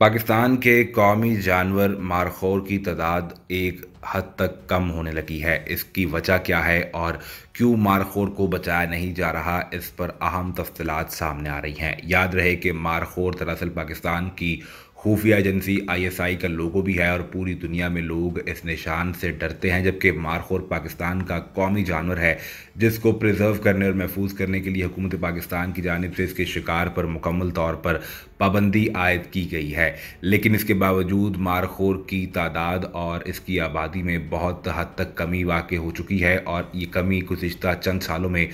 पाकिस्तान के कौमी जानवर मारखोर की तादाद एक हद तक कम होने लगी है इसकी वजह क्या है और क्यों मारखोर को बचाया नहीं जा रहा इस पर अहम तफसलत सामने आ रही हैं याद रहे कि मारखोर दरअसल पाकिस्तान की खुफिया एजेंसी आईएसआई का लोगो भी है और पूरी दुनिया में लोग इस निशान से डरते हैं जबकि मारखोर पाकिस्तान का कौमी जानवर है जिसको प्रिजर्व करने और महफूज करने के लिए हुकूमत पाकिस्तान की जानब से इसके शिकार पर मुकम्मल तौर पर पाबंदी आयद की गई है लेकिन इसके बावजूद मारखोर की तादाद और इसकी आबादी में बहुत हद तक कमी वाक़ हो चुकी है और ये कमी गुज्त चंद सालों में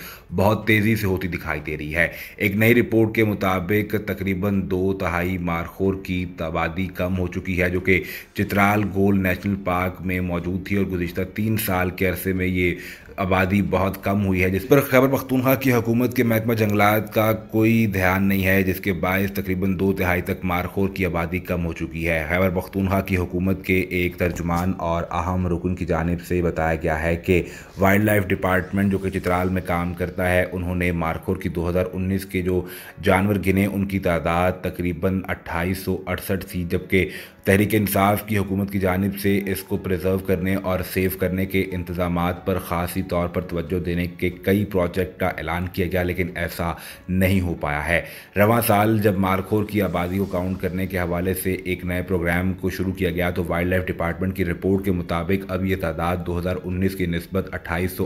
बहुत तेज़ी से होती दिखाई दे रही है एक नई रिपोर्ट के मुताबिक तकरीबन दो तहाई मारखोर की आबादी कम हो चुकी है जो कि चित्राल गोल नेशनल पार्क में मौजूद थी और गुजशत तीन साल के अरसे में ये आबादी बहुत कम हुई है जिस पर खैबर पख्तूनखा की हुकूमत के महकमा जंगलात का कोई ध्यान नहीं है जिसके बायस तकरीबन दो तिहाई तक मारखोर की आबादी कम हो चुकी है खैबर पख्तूनखा की हुकूमत के एक तर्जुमान और अहम रुकन की जानब से बताया गया है कि वाइल्ड लाइफ डिपार्टमेंट जो कि चित्राल में काम करता है उन्होंने मारखोर की दो हज़ार उन्नीस के जो जानवर गिने उनकी तादाद तकरीबन अट्ठाईस सौ अड़सठ थी जबकि तहरीक इंसाफ की हुकूमत की जानब से इसको प्रिजर्व करने और सेव करने के इंतजाम पर ख़ासी तौर पर तोज्जो देने के कई प्रोजेक्ट का ऐलान किया गया लेकिन ऐसा नहीं हो पाया है रवा साल जब मारखोर की आबादी को काउंट करने के हवाले से एक नए प्रोग्राम को शुरू किया गया तो वाइल्ड लाइफ डिपार्टमेंट की रिपोर्ट के मुताबिक अब यह तादाद उन्नीस की नस्बत अट्ठाईस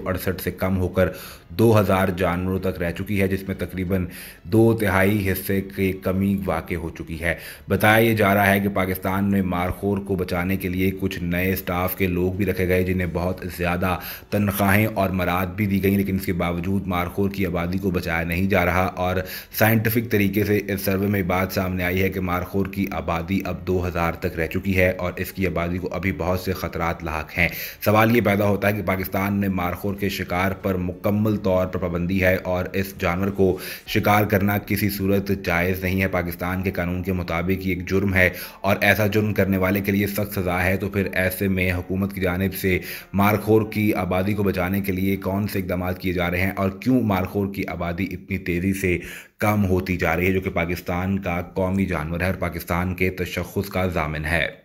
से कम होकर हज़ार जानवरों तक रह चुकी है जिसमें तकरीबन दो तिहाई हिस्से की कमी वाक़ हो चुकी है बताया जा रहा है कि पाकिस्तान में मारखोर को बचाने के लिए कुछ नए स्टाफ के लोग भी रखे गए जिन्हें बहुत ज़्यादा तनख्वाहें और मराद भी दी गई लेकिन इसके बावजूद मारखोर की आबादी को बचाया नहीं जा रहा और साइंटिफिक तरीके से इस सर्वे में बात सामने आई है कि मारखोर की आबादी अब हजार तक रह चुकी है और इसकी आबादी को अभी बहुत से ख़तरात लाक हैं सवाल ये पैदा होता है कि पाकिस्तान में मारखोर के शिकार पर मुकम्मल तौर पर पाबंदी है और इस जानवर को शिकार करना किसी सूरत जायज़ नहीं है पाकिस्तान के कानून के मुताबिक ये एक जुर्म है और ऐसा जुर्म करने वाले के लिए सख्त सज़ा है तो फिर ऐसे में हुकूमत की जानब से मारखोर की आबादी को बचाने के लिए कौन से इकदाम किए जा रहे हैं और क्यों मारखोर की आबादी इतनी तेज़ी से कम होती जा रही है जो कि पाकिस्तान का कौमी जानवर है और पाकिस्तान के तशखस का जामिन है